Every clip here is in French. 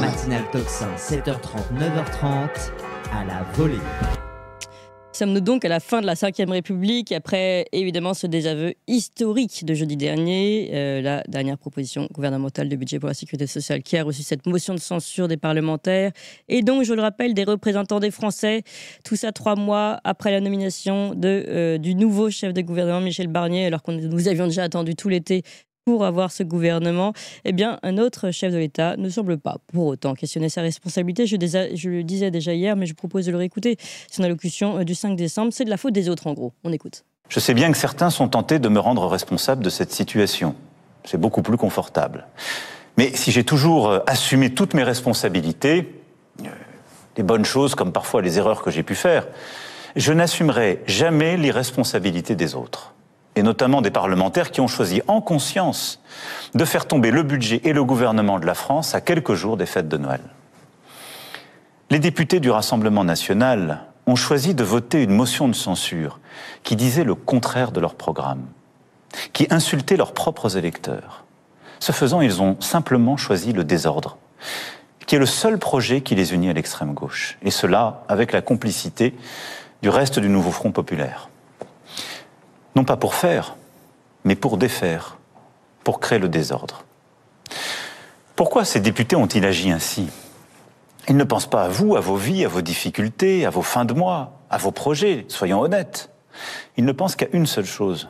Matinal toxin 7h30, 9h30 à la volée. Sommes-nous donc à la fin de la Ve République, après évidemment ce désaveu historique de jeudi dernier, euh, la dernière proposition gouvernementale de budget pour la sécurité sociale qui a reçu cette motion de censure des parlementaires, et donc, je le rappelle, des représentants des Français, tout ça trois mois après la nomination de, euh, du nouveau chef de gouvernement Michel Barnier, alors que nous avions déjà attendu tout l'été pour avoir ce gouvernement, eh bien, un autre chef de l'État ne semble pas pour autant questionner sa responsabilité. Je, le disais déjà hier, mais je propose de le réécouter. Son allocution euh, du 5 décembre, c'est de la faute des autres, en gros. On écoute. Je sais bien que certains sont tentés de me rendre responsable de cette situation. C'est beaucoup plus confortable. Mais si j'ai toujours euh, assumé toutes mes responsabilités, les euh, bonnes choses comme parfois les erreurs que j'ai pu faire, je n'assumerai jamais les responsabilités des autres et notamment des parlementaires qui ont choisi en conscience de faire tomber le budget et le gouvernement de la France à quelques jours des fêtes de Noël. Les députés du Rassemblement national ont choisi de voter une motion de censure qui disait le contraire de leur programme, qui insultait leurs propres électeurs. Ce faisant, ils ont simplement choisi le désordre, qui est le seul projet qui les unit à l'extrême gauche, et cela avec la complicité du reste du nouveau Front populaire non pas pour faire, mais pour défaire, pour créer le désordre. Pourquoi ces députés ont-ils agi ainsi Ils ne pensent pas à vous, à vos vies, à vos difficultés, à vos fins de mois, à vos projets, soyons honnêtes. Ils ne pensent qu'à une seule chose,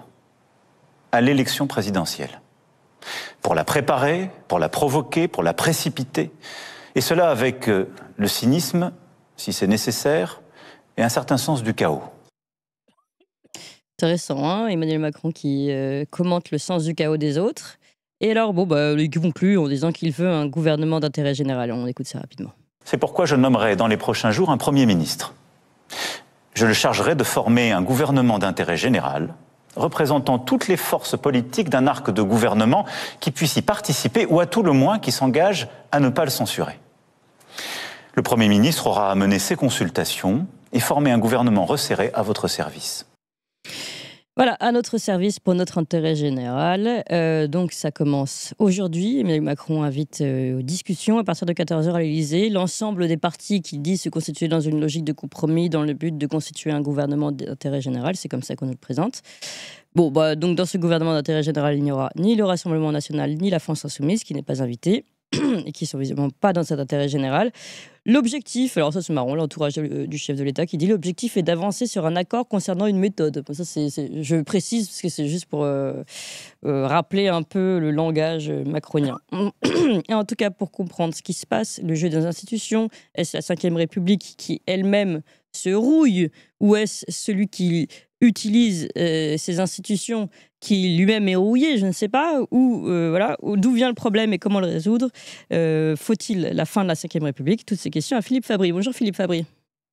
à l'élection présidentielle. Pour la préparer, pour la provoquer, pour la précipiter. Et cela avec euh, le cynisme, si c'est nécessaire, et un certain sens du chaos. Intéressant, hein Emmanuel Macron qui euh, commente le sens du chaos des autres. Et alors, bon, bah, il conclut en disant qu'il veut un gouvernement d'intérêt général. On écoute ça rapidement. C'est pourquoi je nommerai dans les prochains jours un Premier ministre. Je le chargerai de former un gouvernement d'intérêt général représentant toutes les forces politiques d'un arc de gouvernement qui puisse y participer ou à tout le moins qui s'engage à ne pas le censurer. Le Premier ministre aura à mener ses consultations et former un gouvernement resserré à votre service. Voilà, à notre service pour notre intérêt général. Euh, donc ça commence aujourd'hui. Emmanuel Macron invite euh, aux discussions à partir de 14h à l'Élysée l'ensemble des partis qui disent se constituer dans une logique de compromis dans le but de constituer un gouvernement d'intérêt général. C'est comme ça qu'on nous le présente. Bon, bah, donc dans ce gouvernement d'intérêt général, il n'y aura ni le Rassemblement national ni la France insoumise qui n'est pas invitée et qui sont visiblement pas dans cet intérêt général. L'objectif, alors ça c'est marrant, l'entourage euh, du chef de l'État qui dit l'objectif est d'avancer sur un accord concernant une méthode. Ça, c'est je précise parce que c'est juste pour euh, euh, rappeler un peu le langage macronien. Et en tout cas, pour comprendre ce qui se passe, le jeu des institutions, est-ce la Ve République qui elle-même se rouille ou est-ce celui qui utilise euh, ces institutions qui lui-même est rouillé, je ne sais pas, ou euh, voilà, d'où vient le problème et comment le résoudre. Euh, faut-il la fin de la Ve République Toutes ces questions à Philippe Fabry. Bonjour Philippe Fabry.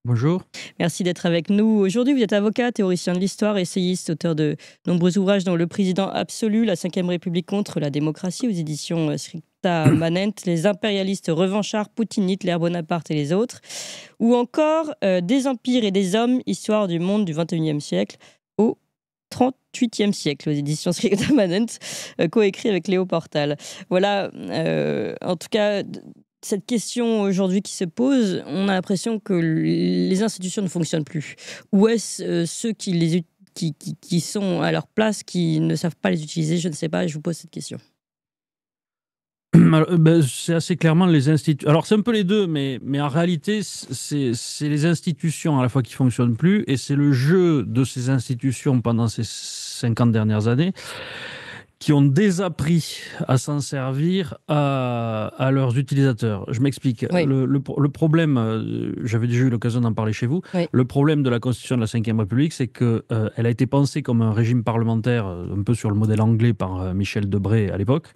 Bonjour. Merci d'être avec nous. Aujourd'hui, vous êtes avocat, théoricien de l'histoire, essayiste, auteur de nombreux ouvrages dont Le Président absolu, La Ve République contre la démocratie aux éditions euh, Srikta Manent, Les impérialistes revanchards, Poutine, Hitler, Bonaparte et les autres, ou encore euh, Des empires et des hommes, Histoire du monde du 21e siècle au 38e siècle aux éditions Srikta Manent, euh, coécrit avec Léo Portal. Voilà, en tout cas, cette question aujourd'hui qui se pose, on a l'impression que les institutions ne fonctionnent plus. Ou est-ce euh, ceux qui, les, qui, sont à leur place qui ne savent pas les utiliser Je ne sais pas, je vous pose cette question. Euh, ben, c'est assez clairement les institutions. Alors, c'est un peu les deux, mais, mais en réalité, c'est les institutions à la fois qui fonctionnent plus et c'est le jeu de ces institutions pendant ces 50 dernières années qui ont désappris à s'en servir à, leurs utilisateurs. Je m'explique. Le, problème, euh, j'avais déjà eu l'occasion d'en parler chez vous, le problème de la Constitution de la Ve République, c'est qu'elle euh, elle a été pensée comme un régime parlementaire, euh, un peu sur le modèle anglais par Michel Debré à l'époque,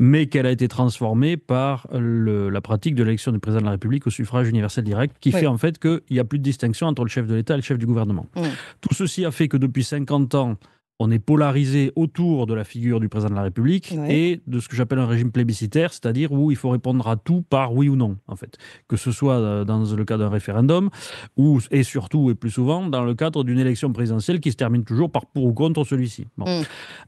mais qu'elle a été transformée par la pratique de l'élection du président de la République au suffrage universel direct, qui fait en fait qu'il n'y a plus de distinction entre le chef de l'État et le chef du gouvernement. Mmh. Tout ceci a fait que depuis 50 ans, on est polarisé autour de la figure du président de la République et de ce que j'appelle un régime plébiscitaire, c'est-à-dire où il faut répondre à tout par oui ou non, en fait. Que ce soit euh, dans le cas d'un référendum ou, et surtout et plus souvent, dans le cadre d'une élection présidentielle qui se termine toujours par pour ou contre celui-ci. Mm.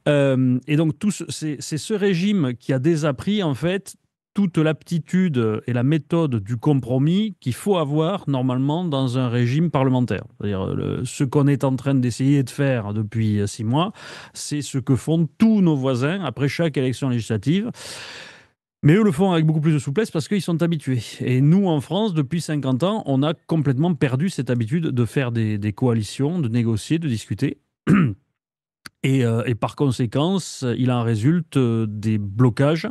Euh, et donc, c'est ce régime qui a désappris, en fait, toute l'aptitude et la méthode du compromis qu'il faut avoir normalement dans un régime parlementaire. C'est-à-dire euh, ce qu'on est en train d'essayer de faire depuis euh, six mois, c'est ce que font tous nos voisins après chaque élection législative. Mais eux le font avec beaucoup plus de souplesse parce qu'ils sont habitués. Et nous, en France, depuis 50 ans, on a complètement perdu cette habitude de faire des, coalitions, de négocier, de discuter. Et, euh, et par conséquence, il en résulte des blocages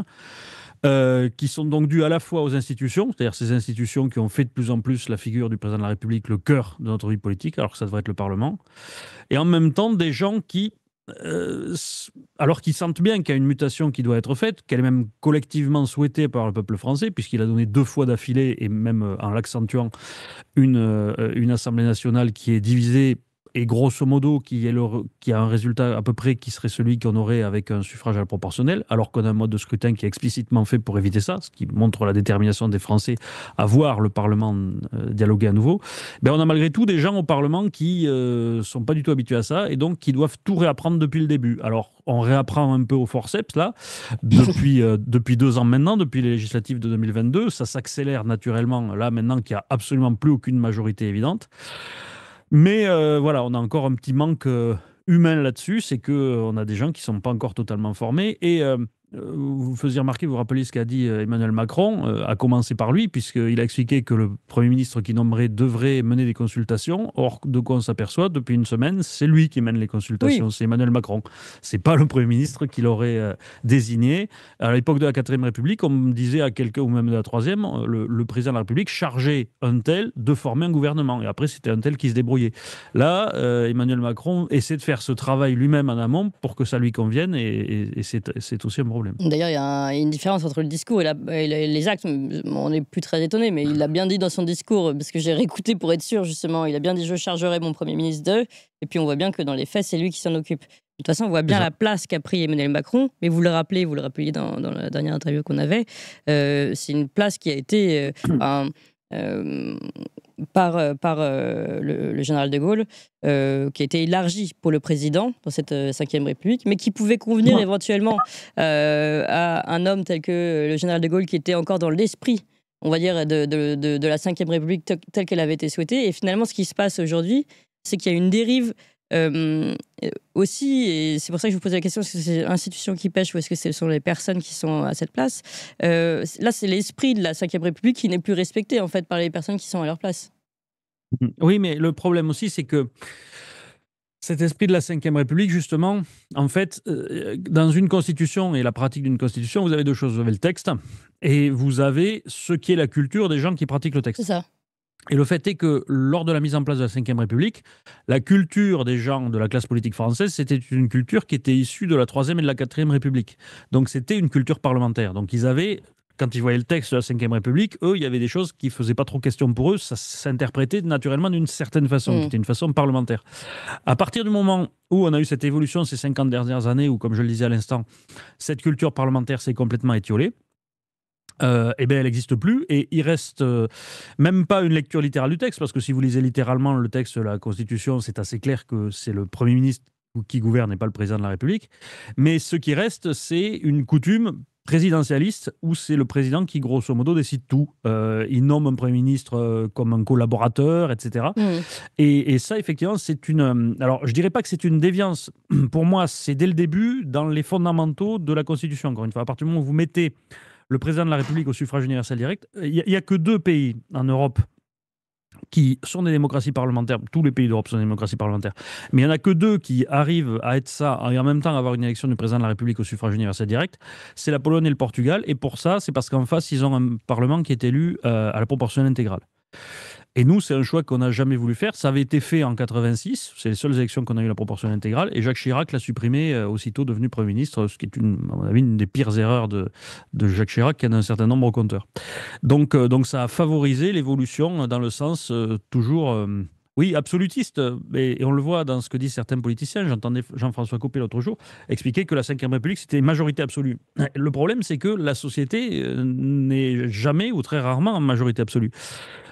euh, qui sont donc dues à la fois aux institutions, c'est-à-dire ces institutions qui ont fait de plus en plus la figure du président de la République le cœur de notre vie politique, alors que ça devrait être le Parlement, et en même temps des gens qui, euh, alors qu'ils sentent bien qu'il y a une mutation qui doit être faite, qu'elle est même collectivement souhaitée par le peuple français, puisqu'il a donné deux fois d'affilée, et même euh, en l'accentuant, une, une Assemblée nationale qui est divisée et grosso modo qui, est le, qui a un résultat à peu près qui serait celui qu'on aurait avec un suffrage à la proportionnelle, alors qu'on a un mode de scrutin qui est explicitement fait pour éviter ça, ce qui montre la détermination des Français à voir le Parlement euh, dialoguer à nouveau, ben on a malgré tout des gens au Parlement qui ne euh, sont pas du tout habitués à ça et donc qui doivent tout réapprendre depuis le début. Alors on réapprend un peu au forceps là, depuis, euh, depuis deux ans maintenant, depuis les législatives de 2022, ça s'accélère naturellement là maintenant qu'il n'y a absolument plus aucune majorité évidente. Mais euh, voilà, on a encore un petit manque euh, humain là-dessus, c'est qu'on euh, a des gens qui ne sont pas encore totalement formés. Et euh, vous faisiez remarquer, vous vous rappelez ce qu'a dit euh, Emmanuel Macron, A euh, à commencer par lui, puisqu'il a expliqué que le Premier ministre qui nommerait devrait mener des consultations. Or, de quoi on s'aperçoit, depuis une semaine, c'est lui qui mène les consultations, c'est Emmanuel Macron. C'est pas le Premier ministre qui l'aurait désigné. À l'époque de la 4ème République, on disait à quelqu'un, ou même de la 3ème, le, président de la République chargeait un tel de former un gouvernement. Et après, c'était un tel qui se débrouillait. Là, Emmanuel Macron essaie de faire ce travail lui-même en amont pour que ça lui convienne, et, et c'est aussi un problème. D'ailleurs, il y a une différence entre le discours et, les actes. On n'est plus très étonné, mais il l'a bien dit dans son discours, parce que j'ai réécouté pour être sûr, justement. Il a bien dit Je chargerai mon Premier ministre d'eux. Et puis, on voit bien que dans les faits, c'est lui qui s'en occupe. De toute façon, on voit bien la place qu'a pris Emmanuel Macron, mais vous le rappelez, vous le rappelez dans, la dernière interview qu'on avait, euh, c'est une place qui a été euh, euh, par, euh, par euh, le, général de Gaulle, qui a été élargi pour le président dans cette Ve République, mais qui pouvait convenir éventuellement à un homme tel que le général de Gaulle, qui était encore dans l'esprit, on va dire, de, de, de, la Ve République telle qu'elle avait été souhaitée. Et finalement, ce qui se passe aujourd'hui, c'est qu'il y a une dérive euh, euh, aussi, et c'est pour ça que je vous pose la question, est-ce que c'est l'institution qui pêche ou est-ce que ce sont les personnes qui sont à cette place euh, Là, c'est l'esprit de la Ve République qui n'est plus respecté en fait par les personnes qui sont à leur place. Mmh. Oui, mais le problème aussi, c'est que cet esprit de la Ve République, justement, en fait, dans une constitution et la pratique d'une constitution, vous avez deux choses. Vous avez le texte et vous avez ce qui est la culture des gens qui pratiquent le texte. C'est ça. Et le fait est que lors de la mise en place de la Ve République, la culture des gens de la classe politique française, c'était une culture qui était issue de la Troisième et de la Quatrième République. Donc c'était une culture parlementaire. Donc ils avaient, quand ils voyaient le texte de la Ve République, eux, il y avait des choses qui ne faisaient pas trop question pour eux. Ça s'interprétait naturellement d'une certaine façon, c'était mm. une façon parlementaire. À partir du moment où on a eu cette évolution ces 50 dernières années, où, comme je le disais à l'instant, cette culture parlementaire s'est complètement étiolée, euh, eh ben, elle n'existe plus et il reste euh, même pas une lecture littérale du texte parce que si vous lisez littéralement le texte de la Constitution, c'est assez clair que c'est le Premier ministre qui gouverne et pas le président de la République. Mais ce qui reste, c'est une coutume présidentialiste où c'est le président qui, grosso modo, décide tout. Euh, il nomme un Premier ministre comme un collaborateur, etc. Mmh. Et, ça, effectivement, c'est une... alors, je ne dirais pas que c'est une déviance. Pour moi, c'est dès le début, dans les fondamentaux de la Constitution. Encore une fois, à partir du moment où vous mettez le président de la République au suffrage universel direct. Il euh, n'y a, que deux pays en Europe qui sont des démocraties parlementaires. Tous les pays d'Europe sont des démocraties parlementaires. Mais il n'y en a que deux qui arrivent à être ça et en même temps avoir une élection du président de la République au suffrage universel direct. C'est la Pologne et le Portugal. Et pour ça, c'est parce qu'en face, ils ont un parlement qui est élu euh, à la proportionnelle intégrale. Et nous, c'est un choix qu'on n'a jamais voulu faire. Ça avait été fait en 86. C'est les seules élections qu'on a eu la proportion intégrale. Et Jacques Chirac l'a supprimé euh, aussitôt devenu Premier ministre, ce qui est, une, à mon avis, une des pires erreurs de, de Jacques Chirac, qui a un certain nombre au compteur. Donc, euh, donc ça a favorisé l'évolution dans le sens euh, toujours. oui, absolutiste. Et, on le voit dans ce que disent certains politiciens. J'entendais Jean-François Copé l'autre jour expliquer que la Ve République, c'était majorité absolue. Le problème, c'est que la société n'est jamais ou très rarement en majorité absolue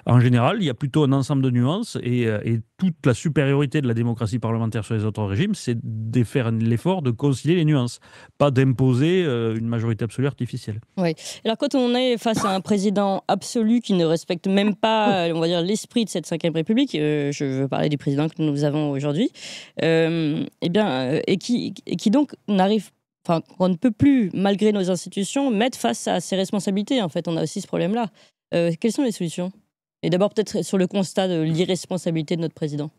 en général, il y a plutôt un ensemble de nuances euh, et, toute la supériorité de la démocratie parlementaire sur les autres régimes, c'est de faire l'effort de concilier les nuances, pas d'imposer euh, une majorité absolue artificielle. Oui. Alors quand on est face à un président absolu qui ne respecte même pas, euh, on va dire, l'esprit de cette Ve République, je veux parler du président que nous avons aujourd'hui, euh, eh bien, et qui, qui donc n'arrive Enfin, on ne peut plus, malgré nos institutions, mettre face à ses responsabilités. En fait, on a aussi ce problème-là. quelles sont les solutions et d'abord, peut-être sur le constat de l'irresponsabilité de notre président.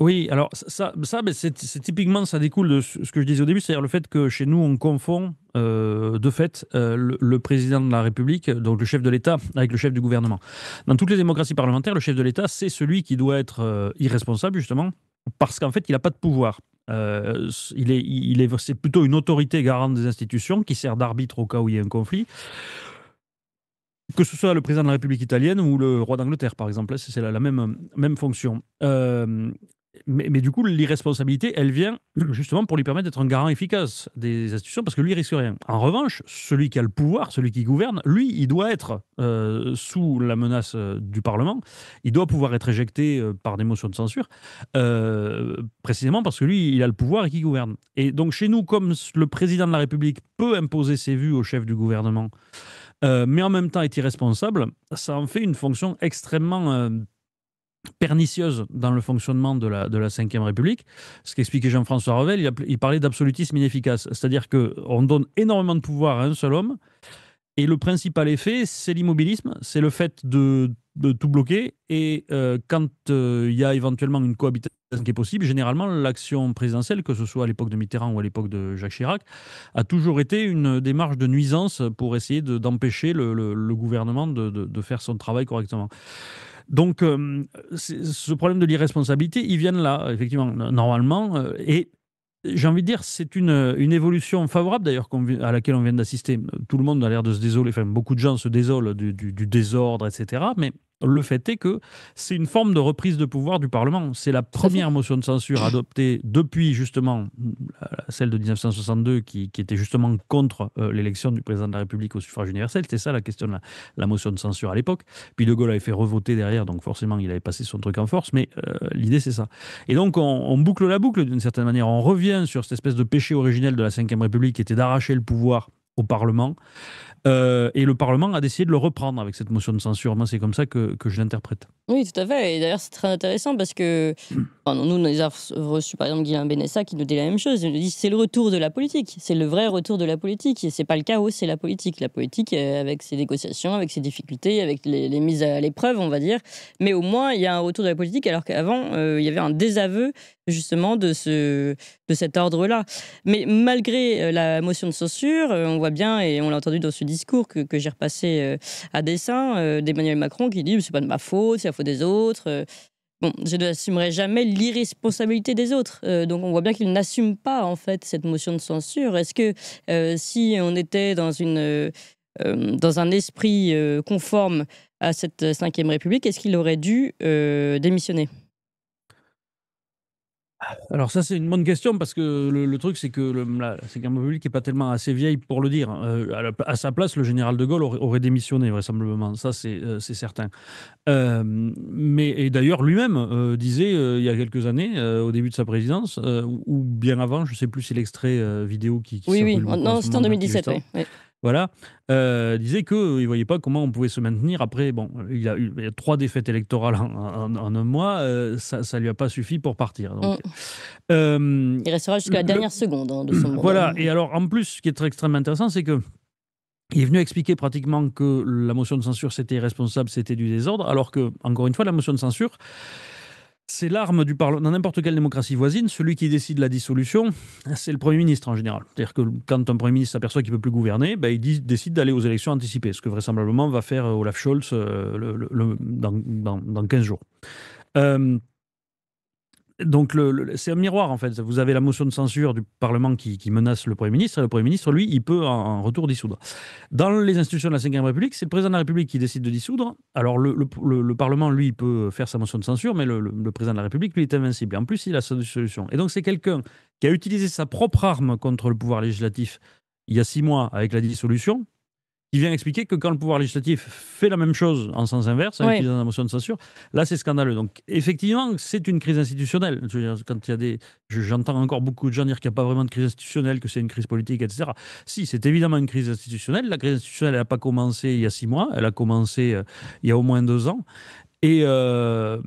Oui, alors ça, ça ben, c'est typiquement, ça découle de ce que je disais au début, c'est-à-dire le fait que chez nous, on confond euh, de fait euh, le, président de la République, donc le chef de l'État, avec le chef du gouvernement. Dans toutes les démocraties parlementaires, le chef de l'État, c'est celui qui doit être euh, irresponsable, justement, parce qu'en fait, il n'a pas de pouvoir. il est, il est, c'est plutôt une autorité garante des institutions qui sert d'arbitre au cas où il y a un conflit que ce soit le président de la République italienne ou le roi d'Angleterre, par exemple. C'est la, la, même, même fonction. Euh, mais, du coup, l'irresponsabilité, elle vient justement pour lui permettre d'être un garant efficace des institutions, parce que lui, il risque rien. En revanche, celui qui a le pouvoir, celui qui gouverne, lui, il doit être euh, sous la menace euh, du Parlement, il doit pouvoir être éjecté par des motions de censure, précisément parce que lui, il a le pouvoir et qui gouverne. Et donc chez nous, comme le président de la République peut imposer ses vues au chef du gouvernement, euh, mais en même temps est irresponsable, ça en fait une fonction extrêmement euh, pernicieuse dans le fonctionnement de la, de la Ve République. Ce qu'expliquait Jean-François Revel, il parlait d'absolutisme inefficace, c'est-à-dire qu'on donne énormément de pouvoir à un seul homme et le principal effet, c'est l'immobilisme, c'est le fait de, tout bloquer. Et euh, quand euh, il y a éventuellement une cohabitation qui est possible, généralement, l'action présidentielle, que ce soit à l'époque de Mitterrand ou à l'époque de Jacques Chirac, a toujours été une démarche de nuisance pour essayer d'empêcher le, gouvernement de, faire son travail correctement. Donc, euh, ce problème de l'irresponsabilité, ils viennent là, effectivement, normalement. et j'ai envie de dire, c'est une, évolution favorable d'ailleurs à laquelle on vient d'assister. Tout le monde a l'air de se désoler, enfin beaucoup de gens se désolent du, du désordre, etc. Mais le fait est que c'est une forme de reprise de pouvoir du Parlement. C'est la première motion de censure adoptée depuis justement celle de 1962 qui, était justement contre euh, l'élection du président de la République au suffrage universel. C'est ça la question de la, motion de censure à l'époque. Puis De Gaulle avait fait revoter derrière, donc forcément il avait passé son truc en force, mais euh, l'idée c'est ça. Et donc on, on boucle la boucle d'une certaine manière. On revient sur cette espèce de péché originel de la Ve République qui était d'arracher le pouvoir au Parlement. Euh, et le Parlement a décidé de le reprendre avec cette motion de censure. Moi, c'est comme ça que, je l'interprète. Oui, tout à fait. Et d'ailleurs, c'est très intéressant parce que enfin, nous, on a reçu par exemple, Guillaume Benessa qui nous dit la même chose. Il nous dit c'est le retour de la politique. C'est le vrai retour de la politique. Et c'est pas le chaos, c'est la politique. La politique, euh, avec ses négociations, avec ses difficultés, avec les, mises à l'épreuve, on va dire. Mais au moins, il y a un retour de la politique, alors qu'avant, euh, il y avait un désaveu, justement, de, ce, de cet ordre-là. Mais malgré la motion de censure, on voit bien, et on l'a entendu dans ce discours que, j'ai repassé euh, à dessein euh, d'Emmanuel Macron qui dit c'est pas de ma faute, c'est la faute des autres. Euh. Bon, je n'assumerai jamais l'irresponsabilité des autres. donc on voit bien qu'il n'assume pas en fait cette motion de censure. Est-ce que si on était dans, une, dans un esprit conforme à cette Ve République, est-ce qu'il aurait dû démissionner alors ça, c'est une bonne question parce que le, truc, c'est que c'est la Sécurité n'est pas tellement assez vieille pour le dire. Euh, à, sa place, le général de Gaulle aurait, démissionné, vraisemblablement. Ça, c'est euh, certain. Euh, mais, et d'ailleurs, lui-même disait, il y a quelques années, au début de sa présidence, ou, bien avant, je ne sais plus si l'extrait vidéo qui, oh, oui, oui, non, c'était en 2017, oui voilà, euh, disait qu'il ne voyait pas comment on pouvait se maintenir. Après, bon, il a eu trois défaites électorales en, un mois, euh, ça ne lui a pas suffi pour partir. Mm. Euh, il restera jusqu'à la dernière seconde hein, de son Voilà, et alors en plus, ce qui est très, extrêmement intéressant, c'est que il est venu expliquer pratiquement que la motion de censure, c'était irresponsable, c'était du désordre, alors que, encore une fois, la motion de censure, c'est l'arme du Parlement. Dans n'importe quelle démocratie voisine, celui qui décide la dissolution, c'est le Premier ministre en général. C'est-à-dire que quand un Premier ministre s'aperçoit qu'il ne peut plus gouverner, ben, il décide d'aller aux élections anticipées, ce que vraisemblablement va faire euh, Olaf Scholz euh, dans, dans, 15 jours. Euh, donc c'est un miroir en fait. Vous avez la motion de censure du Parlement qui, menace le Premier ministre, et le Premier ministre, lui, il peut en, retour dissoudre. Dans les institutions de la Ve République, c'est le président de la République qui décide de dissoudre. Alors le, Parlement, lui, peut faire sa motion de censure, mais le, président de la République, lui, est invincible. en plus, il a sa dissolution. Et donc c'est quelqu'un qui a utilisé sa propre arme contre le pouvoir législatif il y a six mois avec la dissolution, il vient expliquer que quand le pouvoir législatif fait la même chose en sens inverse, avec oui. la motion de censure, là c'est scandaleux. Donc effectivement, c'est une crise institutionnelle. Quand il y a des, j'entends encore beaucoup de gens dire qu'il n'y a pas vraiment de crise institutionnelle, que c'est une crise politique, etc. Si, c'est évidemment une crise institutionnelle. La crise institutionnelle n'a pas commencé il y a six mois, elle a commencé euh, il y a au moins deux ans, euh,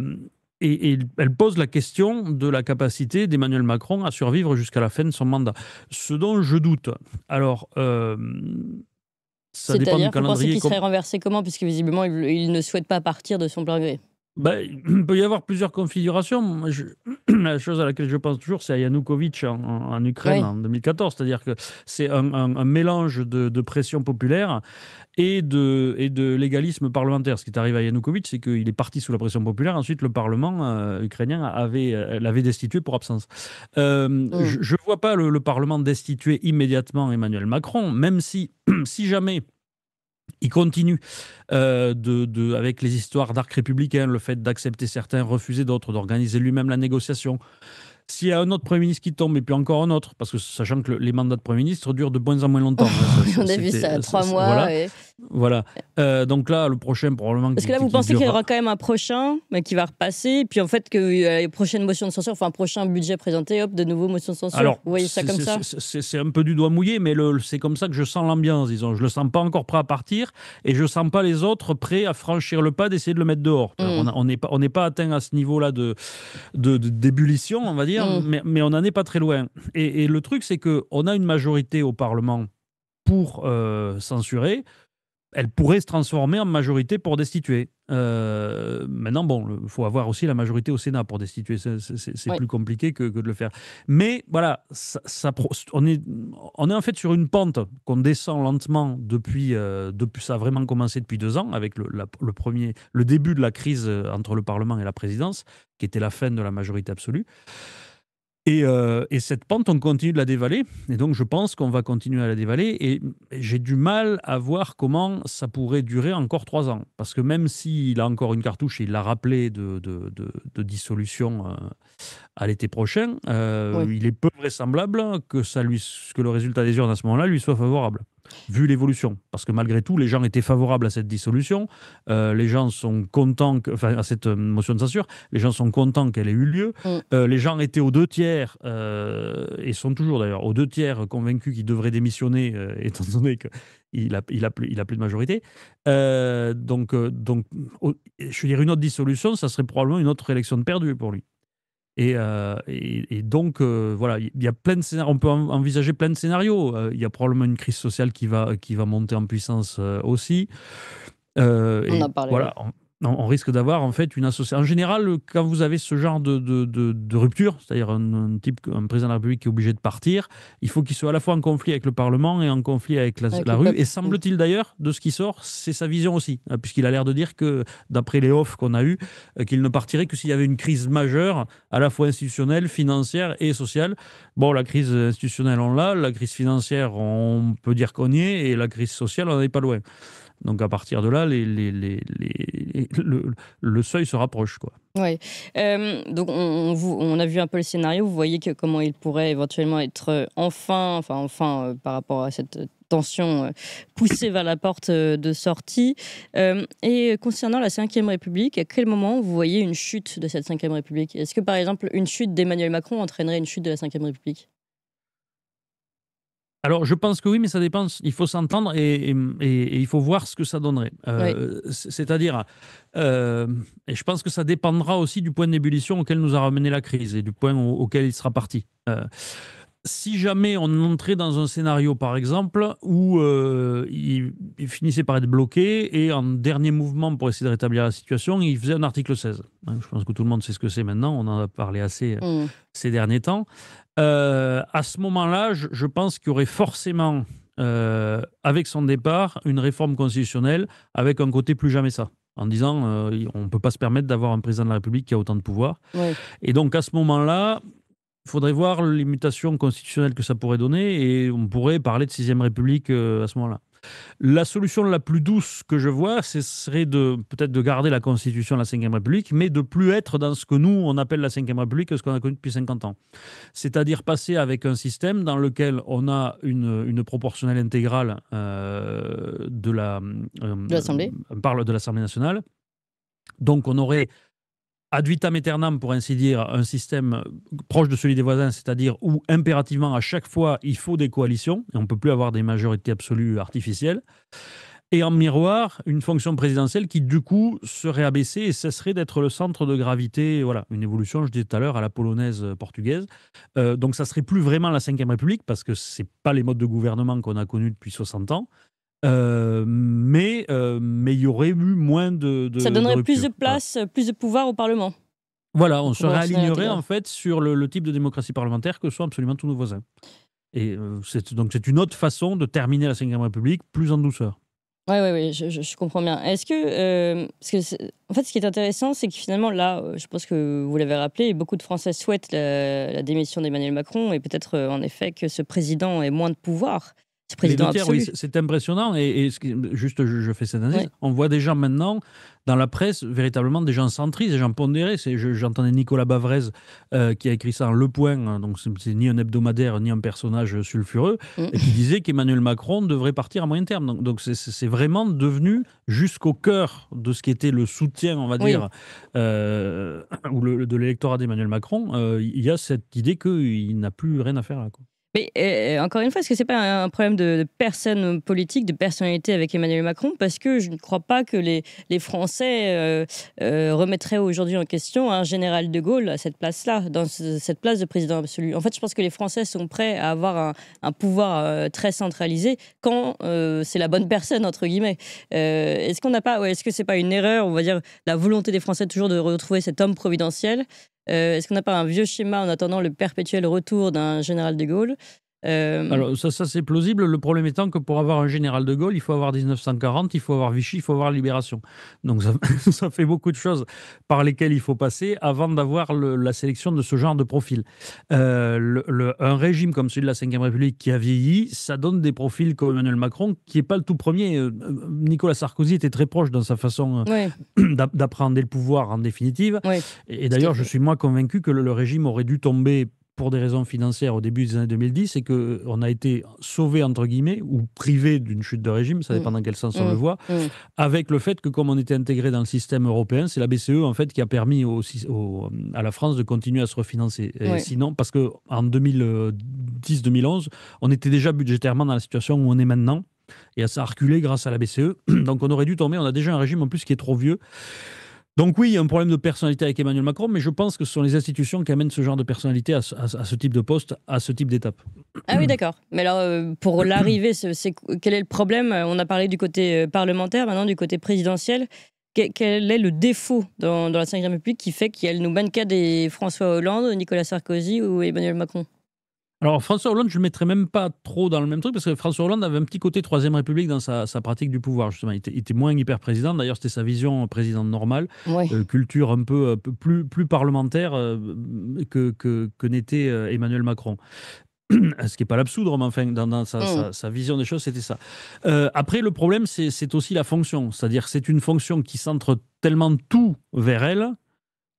et et, elle pose la question de la capacité d'Emmanuel Macron à survivre jusqu'à la fin de son mandat. Ce dont je doute. Alors, euh, c'est-à-dire, vous pensez qu'il serait renversé comment Puisque visiblement, il, il ne souhaite pas partir de son plein gré. Ben, il peut y avoir plusieurs configurations. la chose à laquelle je pense toujours, c'est à Yanukovych en, Ukraine en 2014. C'est-à-dire que c'est un, mélange de, pression populaire et de, et de légalisme parlementaire. Ce qui est arrivé à Yanukovych, c'est qu'il est parti sous la pression populaire. Ensuite, le Parlement euh, ukrainien avait, euh, l'avait destitué pour absence. Euh, mm. je ne vois pas le, le Parlement destituer immédiatement Emmanuel Macron, même si, si jamais il continue euh, de, avec les histoires d'arc républicain, le fait d'accepter certains, refuser d'autres, d'organiser lui-même la négociation. S'il y a un autre Premier ministre qui tombe, et puis encore un autre, parce que sachant que les mandats de Premier ministre durent de moins en moins longtemps. Oh, hein, on a vu ça, euh, trois mois. Voilà. Euh, donc là, le prochain, probablement. Parce que là, vous pensez qu'il y aura quand même un prochain, mais qui va repasser, puis en fait, que euh, les prochaines motions de censure, enfin, un prochain budget présenté, hop, de nouveau motion de censure. vous voyez ça comme ça C'est un peu du doigt mouillé, mais c'est comme ça que je sens l'ambiance, disons. Je le sens pas encore prêt à partir, et je sens pas les autres prêts à franchir le pas d'essayer de le mettre dehors. Mmh. on n'est pas, on pas atteint à ce niveau-là de d'ébullition, de, on va dire, mmh. mais, on n'en est pas très loin. Et, le truc, c'est qu'on a une majorité au Parlement pour euh, censurer elle pourrait se transformer en majorité pour destituer. Euh, maintenant, bon, il faut avoir aussi la majorité au Sénat pour destituer. C'est plus compliqué que, de le faire. Mais voilà, on, est, en fait sur une pente qu'on descend lentement depuis, euh, depuis. Ça a vraiment commencé depuis deux ans avec le, premier, le début de la crise euh, entre le Parlement et la présidence, qui était la fin de la majorité absolue. Euh, et, cette pente, on continue de la dévaler. Et donc, je pense qu'on va continuer à la dévaler. Et j'ai du mal à voir comment ça pourrait durer encore trois ans. Parce que même s'il a encore une cartouche, et il l'a rappelé de, dissolution euh, à l'été prochain, euh, il est peu vraisemblable que, ça lui, que le résultat des urnes à ce moment-là lui soit favorable vu l'évolution. Parce que malgré tout, les gens étaient favorables à cette dissolution, euh, les gens sont contents, à cette euh, motion de censure, les gens sont contents qu'elle ait eu lieu. Mm. Euh, les gens étaient aux deux tiers, et sont toujours d'ailleurs aux deux tiers convaincus qu'il devrait démissionner, étant donné que il a, il a, plus, il de majorité. donc, je veux dire, une autre dissolution, ça serait probablement une autre élection perdue pour lui. Euh, et, donc, euh, voilà, il y a plein de scénarios, on peut envisager plein de scénarios. Euh, il y a probablement une crise sociale qui va, qui va monter en puissance aussi. on a parlé. Voilà, on risque d'avoir en fait une association. En général, quand vous avez ce genre de, rupture, c'est-à-dire un, type, un président de la République qui est obligé de partir, il faut qu'il soit à la fois en conflit avec le Parlement et en conflit avec la, rue. Et semble-t-il d'ailleurs, de ce qui sort, c'est sa vision aussi, hein, puisqu'il a l'air de dire que, d'après les offres qu'on a eues, euh, qu'il ne partirait que s'il y avait une crise majeure, à la fois institutionnelle, financière et sociale. Bon, la crise institutionnelle, on l'a, la crise financière, on peut dire qu'on y est, et la crise sociale, on n'est pas loin. Donc à partir de là, le, seuil se rapproche. Quoi. Euh, donc on, a vu un peu le scénario, vous voyez que comment il pourrait éventuellement être euh, enfin, enfin, euh, par rapport à cette tension poussée vers la porte de sortie. et concernant la Ve République, à quel moment vous voyez une chute de cette Ve République Est-ce que par exemple une chute d'Emmanuel Macron entraînerait une chute de la Ve République alors, je pense que oui, mais ça dépend. Il faut s'entendre et, il faut voir ce que ça donnerait. Euh, c'est-à-dire, euh, et je pense que ça dépendra aussi du point d'ébullition auquel nous a ramené la crise et du point auquel il sera parti. Euh, si jamais on entrait dans un scénario, par exemple, où il, finissait par être bloqué et en dernier mouvement pour essayer de rétablir la situation, il faisait un article 16. Hein, je pense que tout le monde sait ce que c'est maintenant, on en a parlé assez mmh. ces derniers temps. Euh, à ce moment-là, je, pense qu'il y aurait forcément, euh, avec son départ, une réforme constitutionnelle avec un côté plus jamais ça. En disant, euh, on ne peut pas se permettre d'avoir un président de la République qui a autant de pouvoir. Et donc, à ce moment-là, il faudrait voir les mutations constitutionnelles que ça pourrait donner et on pourrait parler de sixième République à ce moment-là. La solution la plus douce que je vois, ce serait de peut-être de garder la Constitution de la Ve République, mais de plus être dans ce que nous, on appelle la Ve République, ce qu'on a connu depuis 50 ans. C'est-à-dire passer avec un système dans lequel on a une, proportionnelle intégrale euh, de la... Euh, parle de l'Assemblée nationale. Donc on aurait ad vitam aeternam, pour ainsi dire, un système proche de celui des voisins, c'est-à-dire où impérativement, à chaque fois, il faut des coalitions, et on ne peut plus avoir des majorités absolues artificielles. Et en miroir, une fonction présidentielle qui, du coup, serait abaissée et cesserait d'être le centre de gravité. Voilà, une évolution, je disais tout à l'heure, à la polonaise euh, portugaise. Euh, donc, ça serait plus vraiment la Ve République, parce que ce pas les modes de gouvernement qu'on a connus depuis 60 ans. Euh, mais euh, mais il y aurait eu moins de, ça donnerait plus de place, euh, plus de pouvoir au Parlement. Voilà, on se réalignerait en fait sur le, type de démocratie parlementaire que sont absolument tous nos voisins. Et donc c'est une autre façon de terminer la Ve République plus en douceur. Oui, oui, oui, je, comprends bien. Est-ce que, parce que en fait, ce qui est intéressant, c'est que finalement, là, je pense que vous l'avez rappelé, beaucoup de Français souhaitent la, la démission d'Emmanuel Macron et peut-être en effet que ce président ait moins de pouvoir c'est impressionnant. Et, juste, je, fais cette analyse. On voit déjà maintenant dans la presse véritablement des gens centristes, des gens pondérés. J'entendais Nicolas Bavrez euh, qui a écrit ça en Le Point, hein, donc c'est ni un hebdomadaire ni un personnage sulfureux, mm. et qui disait qu'Emmanuel Macron devrait partir à moyen terme. Donc, donc c'est vraiment devenu jusqu'au cœur de ce qui était le soutien, on va dire, euh, ou le, de l'électorat d'Emmanuel Macron. Euh, il y a cette idée qu'il n'a plus rien à faire là. Quoi. Mais euh, euh, encore une fois, est-ce que c'est pas un problème de, personne politique, de personnalité avec Emmanuel Macron Parce que je ne crois pas que les, les Français euh, remettraient aujourd'hui en question un général de Gaulle à cette place-là, dans cette place de président absolu. En fait, je pense que les Français sont prêts à avoir un, pouvoir très centralisé quand c'est la bonne personne, entre guillemets. est-ce qu'on n'a pas, est-ce que c'est pas une erreur, on va dire, la volonté des Français toujours de retrouver cet homme providentiel euh, est-ce qu'on n'a pas un vieux schéma en attendant le perpétuel retour d'un général de Gaulle euh, Alors, ça, ça c'est plausible. Le problème étant que pour avoir un général de Gaulle, il faut avoir 1940, il faut avoir Vichy, il faut avoir Libération. Donc, ça, fait beaucoup de choses par lesquelles il faut passer avant d'avoir la sélection de ce genre de profil. Euh, un régime comme celui de la Ve République qui a vieilli, ça donne des profils comme Emmanuel Macron, qui n'est pas le tout premier. Euh, Nicolas Sarkozy était très proche dans sa façon d'appréhender d'apprendre le pouvoir en définitive. Et, d'ailleurs, je suis moins convaincu que le régime aurait dû tomber pour des raisons financières au début des années 2010, c'est qu'on euh, a été sauvé, entre guillemets, ou privé d'une chute de régime, ça mmh. dépend dans quel sens on le mmh. voit, mmh. avec le fait que comme on était intégré dans le système européen, c'est la BCE en fait qui a permis euh, à la France de continuer à se refinancer. Sinon, parce qu'en 2010-2011, on était déjà budgétairement dans la situation où on est maintenant, et ça a reculé grâce à la BCE. Donc on aurait dû tomber, on a déjà un régime en plus qui est trop vieux. Donc oui, il y a un problème de personnalité avec Emmanuel Macron, mais je pense que ce sont les institutions qui amènent ce genre de personnalité à, ce type de poste, à ce type d'étape. Ah oui, d'accord. Mais alors, euh, pour l'arrivée, quel est le problème On a parlé du côté euh, parlementaire, maintenant du côté présidentiel. Quel est le défaut dans, la Ve République qui fait qu'elle nous qu'à des François Hollande, Nicolas Sarkozy ou Emmanuel Macron alors François Hollande, je ne le mettrais même pas trop dans le même truc, parce que François Hollande avait un petit côté Troisième République dans sa, pratique du pouvoir, justement. Il était, moins hyper-président, d'ailleurs c'était sa vision euh, présidente normale, euh, culture un euh, peu, plus, plus parlementaire que, que, n'était Emmanuel Macron ce qui n'est pas l'absoudre, mais enfin, dans, mm. sa, vision des choses, c'était ça. après, le problème, c'est aussi la fonction. C'est-à-dire, c'est une fonction qui centre tellement tout vers elle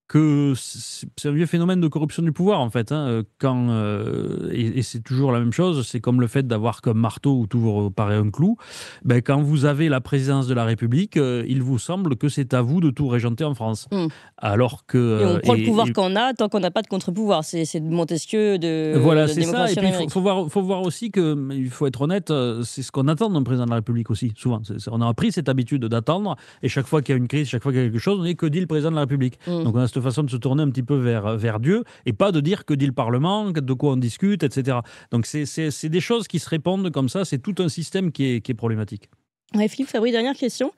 que c'est un vieux phénomène de corruption du pouvoir, en fait. Hein, euh, quand, euh, et, c'est toujours la même chose, c'est comme le fait d'avoir comme marteau où tout vous paraît un clou. Ben, quand vous avez la présidence de la République, euh, il vous semble que c'est à vous de tout régenter en France. Hmm. Alors que... Et on prend le pouvoir qu'on a tant qu'on n'a pas de contre-pouvoir. C'est de Montesquieu, de... Voilà, c'est ça. Et puis il faut, voir, faut voir aussi que, il faut être honnête, c'est ce qu'on attend d'un président de la République aussi, souvent. on a appris cette habitude d'attendre, et chaque fois qu'il y a une crise, chaque fois qu'il y a quelque chose, on dit que dit le président de la République. Hmm. Donc façon de se tourner un petit peu vers, vers Dieu et pas de dire que dit le Parlement, de quoi on discute, etc. Donc c'est des choses qui se répondent comme ça, c'est tout un système qui est, qui est problématique. Ouais, Philippe Fabry, dernière question.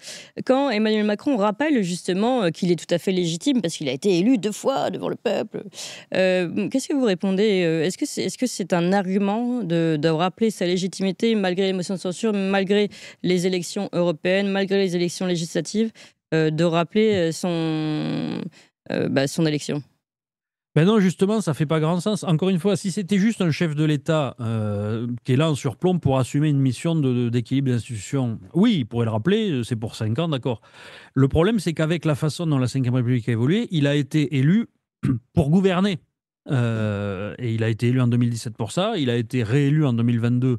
Quand Emmanuel Macron rappelle justement euh, qu'il est tout à fait légitime parce qu'il a été élu deux fois devant le peuple, euh, qu'est-ce que vous répondez euh, Est-ce que c'est est -ce c'est un argument de, de, rappeler sa légitimité malgré les motions de censure, malgré les élections européennes, malgré les élections législatives, de rappeler son, euh, bah, son élection. Ben non, justement, ça fait pas grand sens. Encore une fois, si c'était juste un chef de l'État euh, qui est là en surplomb pour assumer une mission d'équilibre de, de, d'institution, oui, il pourrait le rappeler, euh, c'est pour 5 ans, d'accord. Le problème, c'est qu'avec la façon dont la 5 République a évolué, il a été élu pour gouverner. et il a été élu en 2017 pour ça, il a été réélu en 2022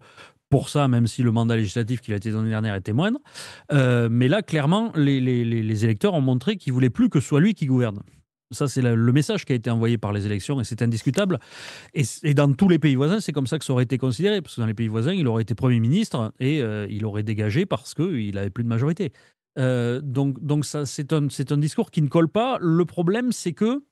pour ça, même si le mandat législatif qu'il a été donné dernière était moindre. mais là, clairement, les, électeurs ont montré qu'ils voulaient plus que ce soit lui qui gouverne. Ça, c'est le message qui a été envoyé par les élections et c'est indiscutable. Et, dans tous les pays voisins, c'est comme ça que ça aurait été considéré, parce que dans les pays voisins, il aurait été Premier ministre et euh, il aurait dégagé parce qu'il avait plus de majorité. Euh, donc, donc ça, c'est un, c'est un discours qui ne colle pas. Le problème, c'est que,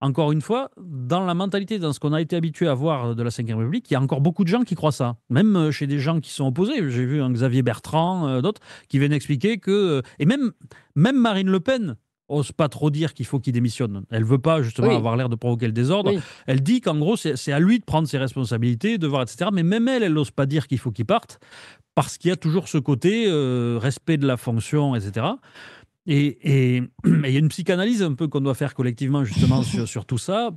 encore une fois, dans la mentalité, dans ce qu'on a été habitué à voir de la Ve République, il y a encore beaucoup de gens qui croient ça. Même euh, chez des gens qui sont opposés. J'ai vu un Xavier Bertrand, d'autres, qui viennent expliquer que. Et même, même Marine Le Pen n'ose pas trop dire qu'il faut qu'il démissionne. Elle veut pas justement avoir l'air de provoquer le désordre. Elle dit qu'en gros, c'est à lui de prendre ses responsabilités, de voir, etc. Mais même elle, elle n'ose pas dire qu'il faut qu'il parte parce qu'il y a toujours ce côté euh, respect de la fonction, etc. Et il y a une psychanalyse un peu qu'on doit faire collectivement justement sur tout ça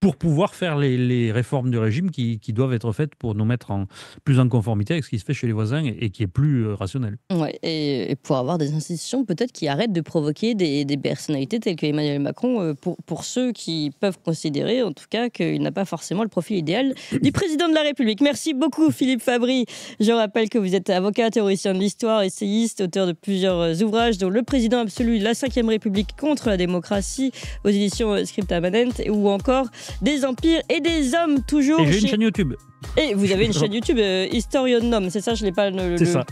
pour pouvoir faire les, réformes du régime qui, doivent être faites pour nous mettre en, plus en conformité avec ce qui se fait chez les voisins et, qui est plus euh, rationnel. Ouais, et, pour avoir des institutions peut-être qui arrêtent de provoquer des, personnalités telles que Emmanuel Macron euh, pour, pour ceux qui peuvent considérer en tout cas qu'il n'a pas forcément le profil idéal du président de la République. Merci beaucoup Philippe Fabry. Je rappelle que vous êtes avocat, théoricien de l'histoire, essayiste, auteur de plusieurs euh, ouvrages dont Le président absolu, la 5 République contre la démocratie aux éditions Scripta Manent ou encore des empires et des hommes toujours. Et j'ai une chaîne YouTube. Et vous avez une chaîne YouTube euh, Historionum, c'est ça, je l'ai pas le. c'est ça,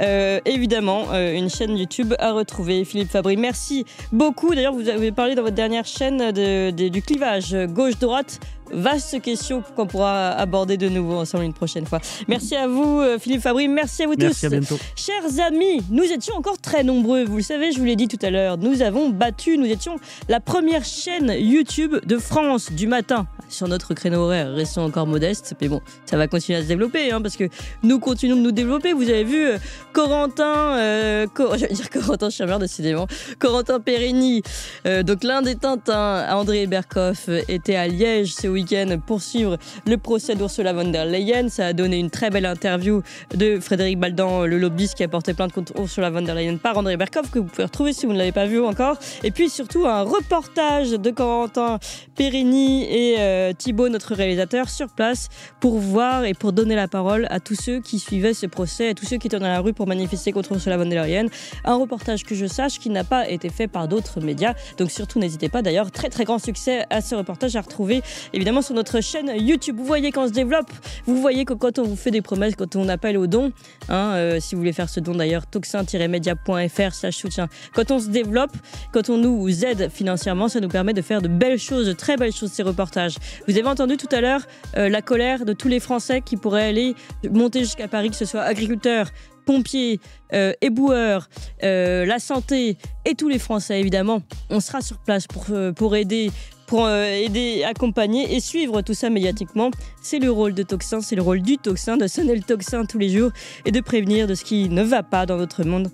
euh, évidemment, euh, une chaîne YouTube à retrouver. Philippe Fabry, merci beaucoup. D'ailleurs, vous avez parlé dans votre dernière chaîne de, du clivage gauche-droite vaste question qu'on pourra aborder de nouveau ensemble une prochaine fois. Merci à vous, euh, Philippe Fabry. Merci à vous Merci tous. À bientôt. Chers amis, nous étions encore très nombreux. Vous le savez, je vous l'ai dit tout à l'heure. Nous avons battu, nous étions la première chaîne YouTube de France du matin sur notre créneau horaire. Restons encore modestes, mais bon, ça va continuer à se développer hein, parce que nous continuons de nous développer. Vous avez vu euh, Corentin, euh, je veux dire Corentin Chameur, décidément, Corentin Perrini, euh, donc l'un des Tintins, André Berkoff, était à Liège c'est week week pour suivre le procès d'Ursula von der Leyen. Ça a donné une très belle interview de Frédéric Baldan, le lobbyiste qui a porté plainte contre Ursula von der Leyen par André Berkov, que vous pouvez retrouver si vous ne l'avez pas vu encore. Et puis surtout un reportage de Corentin Perini et Thibaut, euh, Thibault, notre réalisateur, sur place pour voir et pour donner la parole à tous ceux qui suivaient ce procès, à tous ceux qui étaient dans la rue pour manifester contre Ursula von der Leyen. Un reportage que je sache qui n'a pas été fait par d'autres médias. Donc surtout n'hésitez pas. D'ailleurs, très très grand succès à ce reportage à retrouver évidemment sur notre chaîne YouTube. Vous voyez quand se développe, vous voyez que quand on vous fait des promesses, quand on appelle au don, hein, euh, si vous voulez faire ce don d'ailleurs, toxin-media.fr ça soutien, quand on se développe, quand on nous aide financièrement, ça nous permet de faire de belles choses, de très belles choses, ces reportages. Vous avez entendu tout à l'heure euh, la colère de tous les Français qui pourraient aller monter jusqu'à Paris, que ce soit agriculteurs, pompiers, euh, éboueurs, la santé et tous les Français évidemment. On sera sur place pour, pour aider pour euh, aider, accompagner et suivre tout ça médiatiquement. C'est le rôle de Toxin, c'est le rôle du Toxin, de sonner le Toxin tous les jours et de prévenir de ce qui ne va pas dans notre monde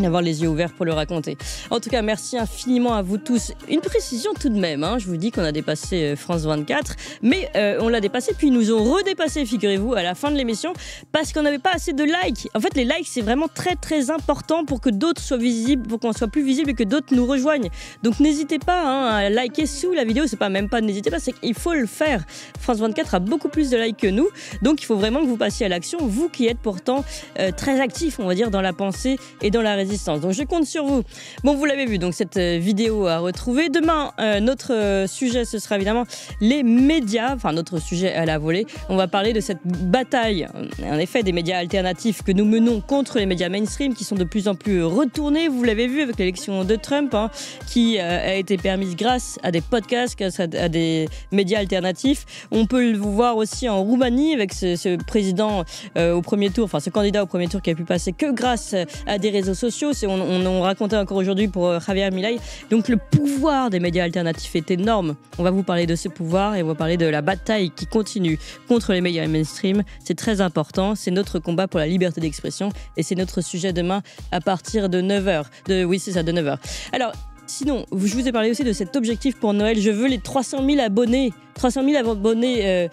d'avoir les yeux ouverts pour le raconter. En tout cas, merci infiniment à vous tous. Une précision tout de même, hein. je vous dis qu'on a dépassé euh, France 24, mais euh, on l'a dépassé, puis ils nous ont redépassé, figurez-vous, à la fin de l'émission, parce qu'on n'avait pas assez de likes. En fait, les likes, c'est vraiment très très important pour que d'autres soient visibles, pour qu'on soit plus visible et que d'autres nous rejoignent. Donc n'hésitez pas hein, à liker sous la vidéo, c'est pas même pas n'hésitez pas, c'est qu'il faut le faire. France 24 a beaucoup plus de likes que nous, donc il faut vraiment que vous passiez à l'action, vous qui êtes pourtant euh, très actifs, on va dire, dans la pensée et dans la donc je compte sur vous. Bon, vous l'avez vu, donc cette euh, vidéo à retrouver. Demain, euh, notre euh, sujet, ce sera évidemment les médias, enfin notre sujet à la volée. On va parler de cette bataille, en effet, des médias alternatifs que nous menons contre les médias mainstream qui sont de plus en plus retournés. Vous l'avez vu avec l'élection de Trump, hein, qui a été permise grâce à des podcasts, grâce à, des médias alternatifs. On peut le voir aussi en Roumanie avec ce, président au premier tour, enfin ce candidat au premier tour qui a pu passer que grâce à des réseaux sociaux on, on, racontait encore aujourd'hui pour euh, Javier Milay. Donc le pouvoir des médias alternatifs est énorme. On va vous parler de ce pouvoir et on va parler de la bataille qui continue contre les médias mainstream. C'est très important. C'est notre combat pour la liberté d'expression et c'est notre sujet demain à partir de 9h. De, oui, c'est ça, de 9h. Alors, Sinon, je vous ai parlé aussi de cet objectif pour Noël. Je veux les 300 000 abonnés. 300 000 abonnés euh,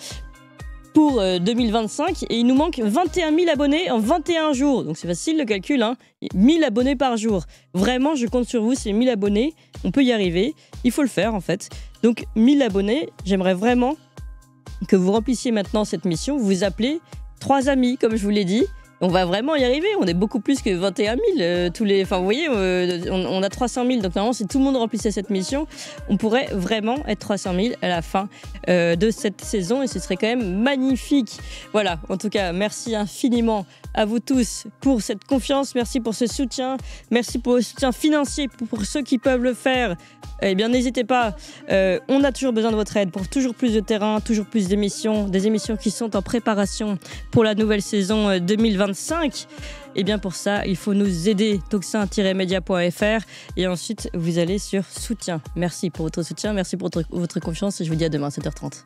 pour 2025 euh, et il nous manque 21 000 abonnés en 21 jours. Donc c'est facile le calcul, hein 1000 abonnés par jour. Vraiment, je compte sur vous, c'est 1000 abonnés, on peut y arriver, il faut le faire en fait. Donc 1000 abonnés, j'aimerais vraiment que vous remplissiez maintenant cette mission, vous appelez trois amis comme je vous l'ai dit, on va vraiment y arriver. On est beaucoup plus que 21 000 euh, tous les. Enfin, vous voyez, euh, on, a 300 000. Donc normalement, si tout le monde remplissait cette mission, on pourrait vraiment être 300 000 à la fin euh, de cette saison et ce serait quand même magnifique. Voilà. En tout cas, merci infiniment à vous tous pour cette confiance, merci pour ce soutien, merci pour le soutien financier pour, ceux qui peuvent le faire. Eh bien, n'hésitez pas, euh, on a toujours besoin de votre aide pour toujours plus de terrain, toujours plus d'émissions, des émissions qui sont en préparation pour la nouvelle saison 2025. Euh, et eh bien pour ça, il faut nous aider, toxin-media.fr. Et ensuite, vous allez sur soutien. Merci pour votre soutien, merci pour votre, votre confiance et je vous dis à demain 7h30.